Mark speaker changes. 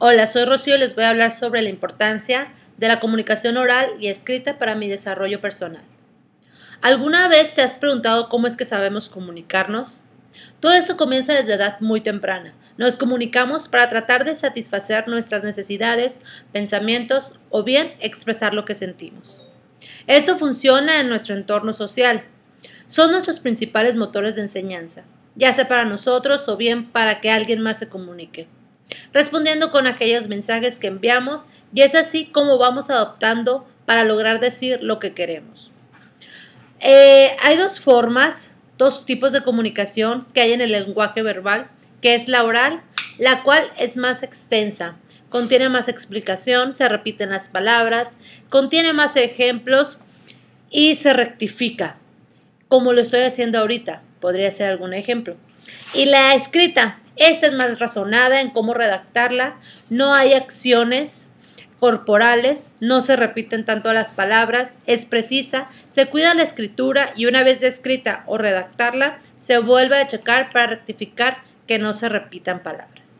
Speaker 1: Hola, soy Rocío y les voy a hablar sobre la importancia de la comunicación oral y escrita para mi desarrollo personal. ¿Alguna vez te has preguntado cómo es que sabemos comunicarnos? Todo esto comienza desde edad muy temprana. Nos comunicamos para tratar de satisfacer nuestras necesidades, pensamientos o bien expresar lo que sentimos. Esto funciona en nuestro entorno social. Son nuestros principales motores de enseñanza, ya sea para nosotros o bien para que alguien más se comunique respondiendo con aquellos mensajes que enviamos y es así como vamos adoptando para lograr decir lo que queremos. Eh, hay dos formas, dos tipos de comunicación que hay en el lenguaje verbal, que es la oral, la cual es más extensa, contiene más explicación, se repiten las palabras, contiene más ejemplos y se rectifica como lo estoy haciendo ahorita. Podría ser algún ejemplo. Y la escrita, esta es más razonada en cómo redactarla. No hay acciones corporales, no se repiten tanto las palabras, es precisa, se cuida la escritura y una vez escrita o redactarla, se vuelve a checar para rectificar que no se repitan palabras.